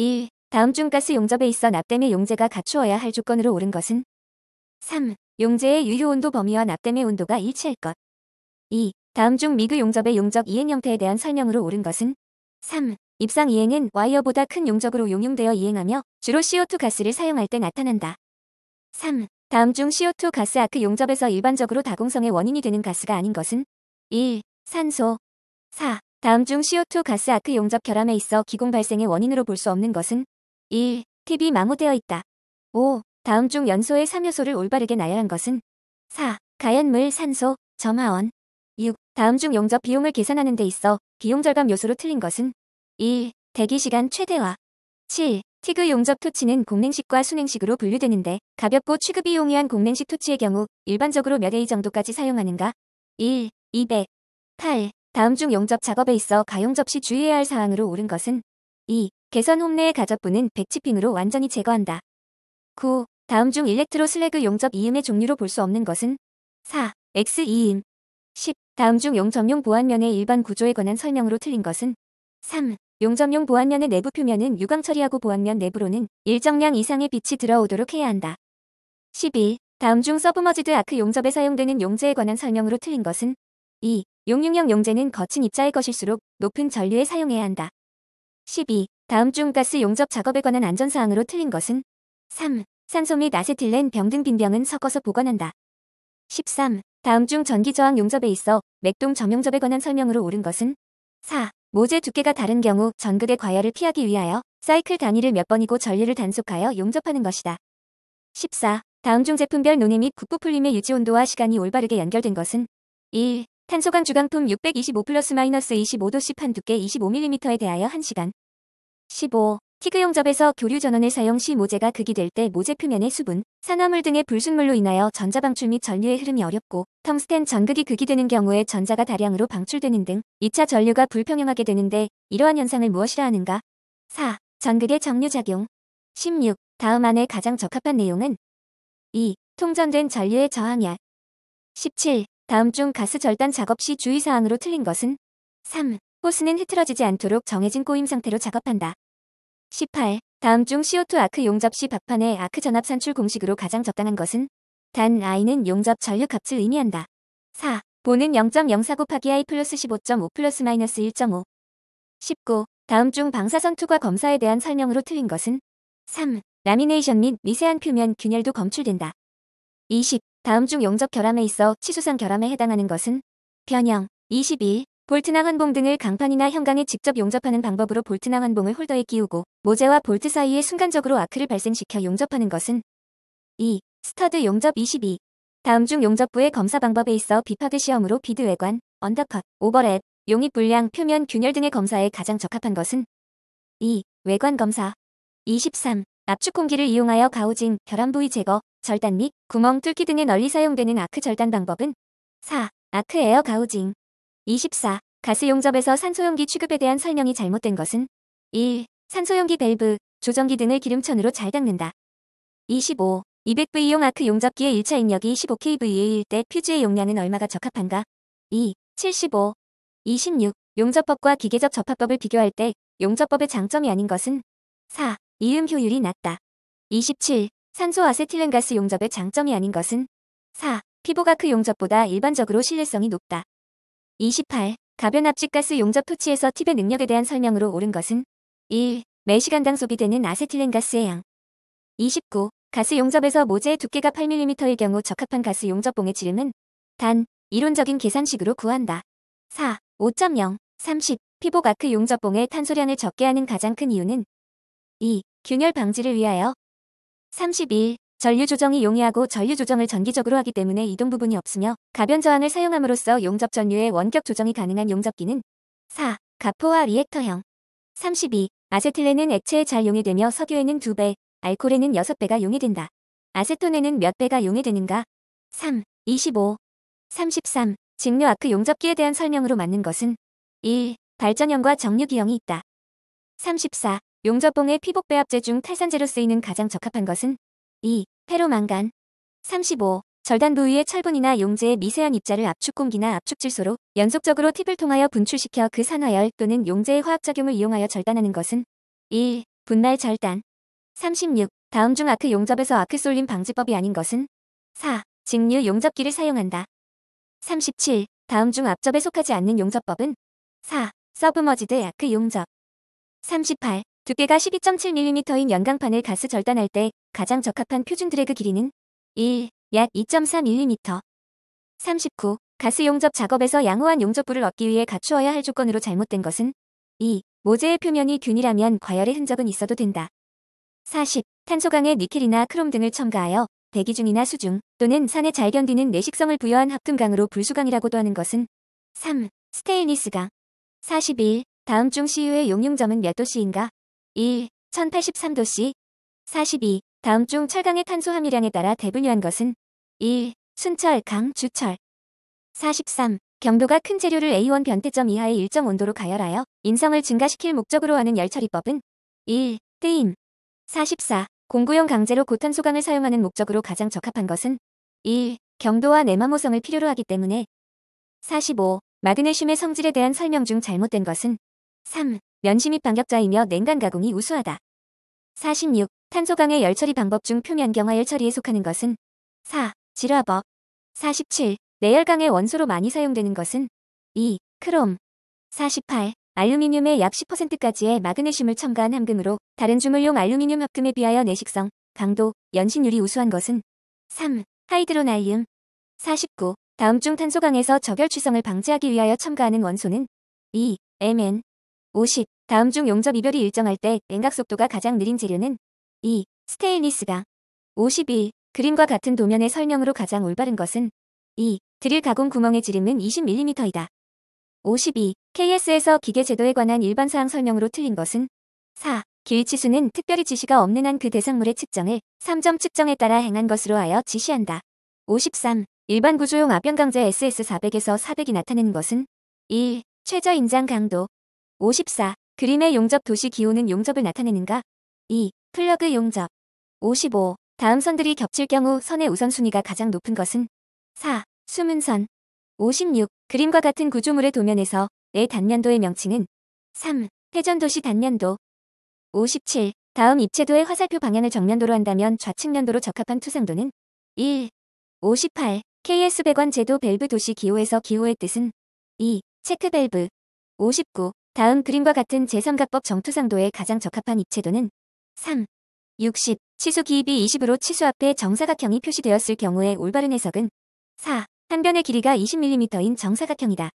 1. 다음 중 가스 용접에 있어 납땜의 용제가 갖추어야 할 조건으로 옳은 것은 3. 용제의 유효 온도 범위와 납땜의 온도가 일치할 것 2. 다음 중 미그 용접의 용적 이행 형태에 대한 설명으로 옳은 것은 3. 입상 이행은 와이어보다 큰 용적으로 용융되어 이행하며 주로 CO2 가스를 사용할 때 나타난다. 3. 다음 중 CO2 가스 아크 용접에서 일반적으로 다공성의 원인이 되는 가스가 아닌 것은 1. 산소 4. 다음 중 CO2 가스 아크 용접 결함에 있어 기공 발생의 원인으로 볼 수 없는 것은 1. 팁이 마모되어 있다. 5. 다음 중 연소의 3요소를 올바르게 나열한 것은 4. 가연물, 산소, 점화원 6. 다음 중 용접 비용을 계산하는 데 있어 비용 절감 요소로 틀린 것은 1. 대기시간 최대화 7. 티그 용접 토치는 공냉식과 순행식으로 분류되는데 가볍고 취급이 용이한 공냉식 토치의 경우 일반적으로 몇 A 정도까지 사용하는가? 1. 200 8. 다음 중 용접 작업에 있어 가용 접시 주의해야 할 사항으로 옳은 것은 2. 개선 홈내의 가접부는 백치핑으로 완전히 제거한다. 9. 다음 중 일렉트로 슬래그 용접 이음의 종류로 볼 수 없는 것은 4. X 이음 10. 다음 중 용접용 보안면의 일반 구조에 관한 설명으로 틀린 것은 3. 용접용 보안면의 내부 표면은 유광 처리하고 보안면 내부로는 일정량 이상의 빛이 들어오도록 해야 한다. 11. 다음 중 서브머지드 아크 용접에 사용되는 용제에 관한 설명으로 틀린 것은 2. 용융형 용제는 거친 입자의 것일수록 높은 전류에 사용해야 한다. 12. 다음 중 가스 용접 작업에 관한 안전사항으로 틀린 것은 3. 산소 및 아세틸렌 병등 빈병은 섞어서 보관한다. 13. 다음 중 전기저항 용접에 있어 맥동 점용접에 관한 설명으로 옳은 것은 4. 모재 두께가 다른 경우 전극의 과열을 피하기 위하여 사이클 단위를 몇 번이고 전류를 단속하여 용접하는 것이다. 14. 다음 중 제품별 논의 및 국부 풀림의 유지 온도와 시간이 올바르게 연결된 것은 1. 탄소강 주강품625 플러스 마이너스 25도씨 판 두께 25mm에 대하여 1시간 15. 티그 용접에서 교류 전원을 사용 시 모재가 극이 될 때 모재 표면의 수분, 산화물 등의 불순물로 인하여 전자 방출 및 전류의 흐름이 어렵고 텀스텐 전극이 극이 되는 경우에 전자가 다량으로 방출되는 등 2차 전류가 불평형하게 되는데 이러한 현상을 무엇이라 하는가? 4. 전극의 정류작용 16. 다음 안에 가장 적합한 내용은 2. 통전된 전류의 저항약 17. 다음 중 가스 절단 작업 시 주의사항으로 틀린 것은 3. 호스는 흐트러지지 않도록 정해진 꼬임 상태로 작업한다. 18. 다음 중 CO2 아크 용접 시 박판의 아크 전압 산출 공식으로 가장 적당한 것은 단 I는 용접 전류 값을 의미한다. 4. 보는 0.04 곱하기 I 플러스 15.5 플러스 마이너스 1.5 19. 다음 중 방사선 투과 검사에 대한 설명으로 틀린 것은 3. 라미네이션 및 미세한 표면 균열도 검출된다. 20. 다음 중 용접 결함에 있어 치수상 결함에 해당하는 것은 변형 22. 볼트나 환봉 등을 강판이나 현강에 직접 용접하는 방법으로 볼트나 환봉을 홀더에 끼우고 모재와 볼트 사이에 순간적으로 아크를 발생시켜 용접하는 것은 2. 스터드 용접 22. 다음 중 용접부의 검사 방법에 있어 비파그 시험으로 비드 외관, 언더컷, 오버랩, 용입 불량, 표면 균열 등의 검사에 가장 적합한 것은 2. 외관 검사 23. 압축 공기를 이용하여 가우징, 결함 부위 제거, 절단 및 구멍 뚫기 등에 널리 사용되는 아크 절단 방법은 4. 아크 에어 가우징 24. 가스 용접에서 산소용기 취급에 대한 설명이 잘못된 것은 1. 산소용기 밸브, 조정기 등을 기름천으로 잘 닦는다. 25. 200V용 아크 용접기의 1차 입력이 15KVA일 때 퓨즈의 용량은 얼마가 적합한가? 2. 75. 26. 용접법과 기계적 접합법을 비교할 때 용접법의 장점이 아닌 것은 4. 이음 효율이 낮다. 27. 산소 아세틸렌가스 용접의 장점이 아닌 것은 4. 피부가 크 용접보다 일반적으로 신뢰성이 높다. 28. 가변압집가스 용접 토치에서 팁의 능력에 대한 설명으로 옳은 것은 1. 매시간당 소비되는 아세틸렌가스의 양 29. 가스 용접에서 모재의 두께가 8mm일 경우 적합한 가스 용접봉의 지름은 단 이론적인 계산식으로 구한다. 4. 5.0 30. 피복 아크 용접봉의 탄소량을 적게 하는 가장 큰 이유는 2. 균열 방지를 위하여 31. 전류 조정이 용이하고 전류 조정을 전기적으로 하기 때문에 이동 부분이 없으며 가변 저항을 사용함으로써 용접 전류의 원격 조정이 가능한 용접기는 4. 가포와 리액터형 32. 아세틸레는 액체에 잘 용해되며 석유에는 2배, 알코올에는 6배가 용해된다. 아세톤에는 몇 배가 용해되는가? 3. 25. 33. 직류 아크 용접기에 대한 설명으로 맞는 것은 1. 발전형과 정류기형이 있다. 34. 용접봉의 피복배합제 중 탈산제로 쓰이는 가장 적합한 것은 2. 페로망간 35. 절단 부위의 철분이나 용제의 미세한 입자를 압축공기나 압축질소로 연속적으로 팁을 통하여 분출시켜 그 산화열 또는 용제의 화학작용을 이용하여 절단하는 것은 1. 분말 절단 36. 다음 중 아크 용접에서 아크 쏠림 방지법이 아닌 것은 4. 직류 용접기를 사용한다. 37. 다음 중압접에 속하지 않는 용접법은 4. 서브머지드 아크 용접 38. 두께가 12.7mm인 연강판을 가스 절단할 때 가장 적합한 표준 드래그 길이는 1. 약 2.3mm 39. 가스 용접 작업에서 양호한 용접부를 얻기 위해 갖추어야 할 조건으로 잘못된 것은 2. 모재의 표면이 균일하면 과열의 흔적은 있어도 된다. 40. 탄소강에 니켈이나 크롬 등을 첨가하여 대기중이나 수중 또는 산에 잘 견디는 내식성을 부여한 합금강으로 불수강이라고도 하는 것은 3. 스테인리스강 41. 다음 중 CU의 용융점은 몇 도씨인가? 1. 1083도씨 42. 다음 중 철강의 탄소 함유량에 따라 대분류한 것은 1. 순철, 강, 주철 43. 경도가 큰 재료를 A1 변태점 이하의 일정 온도로 가열하여 인성을 증가시킬 목적으로 하는 열처리법은 1. 뜨임 44. 공구용 강제로 고탄 소강을 사용하는 목적으로 가장 적합한 것은 1. 경도와 내마모성을 필요로 하기 때문에 45. 마그네슘의 성질에 대한 설명 중 잘못된 것은 3. 면심이 반격자이며 냉간 가공이 우수하다. 46. 탄소강의 열처리 방법 중 표면경화 열처리에 속하는 것은 4. 지라버 47. 내열강의 원소로 많이 사용되는 것은 2. 크롬 48. 알루미늄의 약 10%까지의 마그네슘을 첨가한 함금으로 다른 주물용 알루미늄 합금에 비하여 내식성, 강도, 연신율이 우수한 것은 3. 하이드로나이움 49. 다음 중 탄소강에서 저결취성을 방지하기 위하여 첨가하는 원소는 2. MN 50. 다음 중 용접 이별이 일정할 때 냉각 속도가 가장 느린 재료는 2. 스테인리스가 51. 그림과 같은 도면의 설명으로 가장 올바른 것은 2. 드릴 가공 구멍의 지름은 20mm이다. 52. KS에서 기계 제도에 관한 일반 사항 설명으로 틀린 것은 4. 길치수는 특별히 지시가 없는 한 그 대상물의 측정을 3점 측정에 따라 행한 것으로 하여 지시한다. 53. 일반 구조용 압변 강제 SS400에서 400이 나타내는 것은 1. 최저 인장 강도 54. 그림의 용접 도시 기호는 용접을 나타내는가? 2. 플러그 용접. 55. 다음 선들이 겹칠 경우 선의 우선순위가 가장 높은 것은? 4. 수문선. 56. 그림과 같은 구조물의 도면에서 내 단면도의 명칭은? 3. 회전도시 단면도. 57. 다음 입체도의 화살표 방향을 정면도로 한다면 좌측면도로 적합한 투상도는? 1. 58. KS100원 제도 밸브 도시 기호에서 기호의 뜻은? 2. 체크 밸브. 59. 다음 그림과 같은 제3각법 정투상도에 가장 적합한 입체도는 3, 60, 치수 기입이 20으로 치수 앞에 정사각형이 표시되었을 경우의 올바른 해석은 4, 한 변의 길이가 20mm인 정사각형이다.